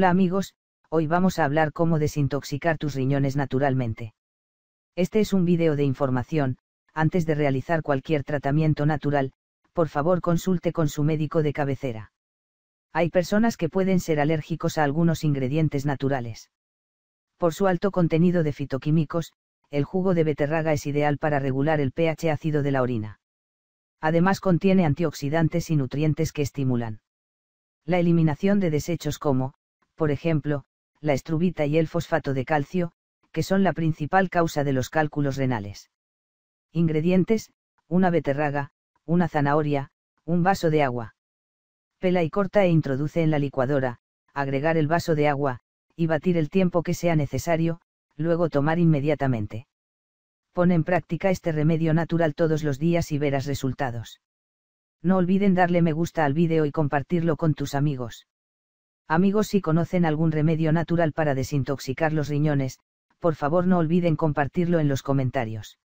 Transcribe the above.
Hola amigos, hoy vamos a hablar cómo desintoxicar tus riñones naturalmente. Este es un vídeo de información, antes de realizar cualquier tratamiento natural, por favor consulte con su médico de cabecera. Hay personas que pueden ser alérgicos a algunos ingredientes naturales. Por su alto contenido de fitoquímicos, el jugo de beterraga es ideal para regular el pH ácido de la orina. Además contiene antioxidantes y nutrientes que estimulan la eliminación de desechos como por ejemplo, la estrubita y el fosfato de calcio, que son la principal causa de los cálculos renales. Ingredientes, una beterraga, una zanahoria, un vaso de agua. Pela y corta e introduce en la licuadora, agregar el vaso de agua, y batir el tiempo que sea necesario, luego tomar inmediatamente. Pon en práctica este remedio natural todos los días y verás resultados. No olviden darle me gusta al vídeo y compartirlo con tus amigos. Amigos si conocen algún remedio natural para desintoxicar los riñones, por favor no olviden compartirlo en los comentarios.